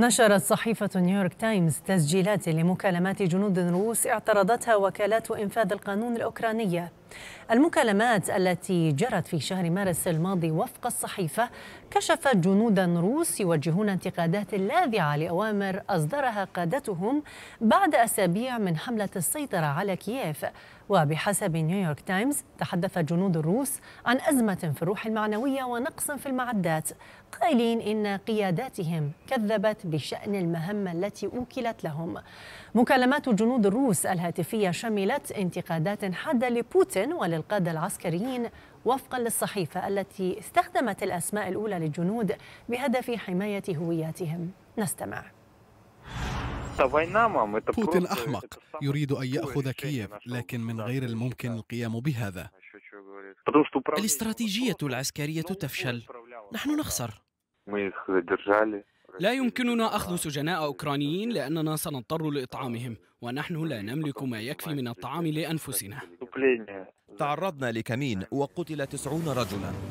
نشرت صحيفة نيويورك تايمز تسجيلات لمكالمات جنود روس اعترضتها وكالات إنفاذ القانون الأوكرانية المكالمات التي جرت في شهر مارس الماضي وفق الصحيفة كشفت جنودا روس يوجهون انتقادات لاذعة لأوامر أصدرها قادتهم بعد أسابيع من حملة السيطرة على كييف وبحسب نيويورك تايمز تحدث جنود الروس عن أزمة في الروح المعنوية ونقص في المعدات قائلين إن قياداتهم كذبت بشأن المهمة التي أوكلت لهم مكالمات جنود الروس الهاتفية شملت انتقادات حادة لبوتين وللقادة العسكريين وفقا للصحيفة التي استخدمت الأسماء الأولى للجنود بهدف حماية هوياتهم نستمع بوتين أحمق يريد أن يأخذ كييف لكن من غير الممكن القيام بهذا الاستراتيجية العسكرية تفشل نحن نخسر لا يمكننا أخذ سجناء أوكرانيين لأننا سنضطر لإطعامهم ونحن لا نملك ما يكفي من الطعام لأنفسنا تعرضنا لكمين وقتل تسعون رجلا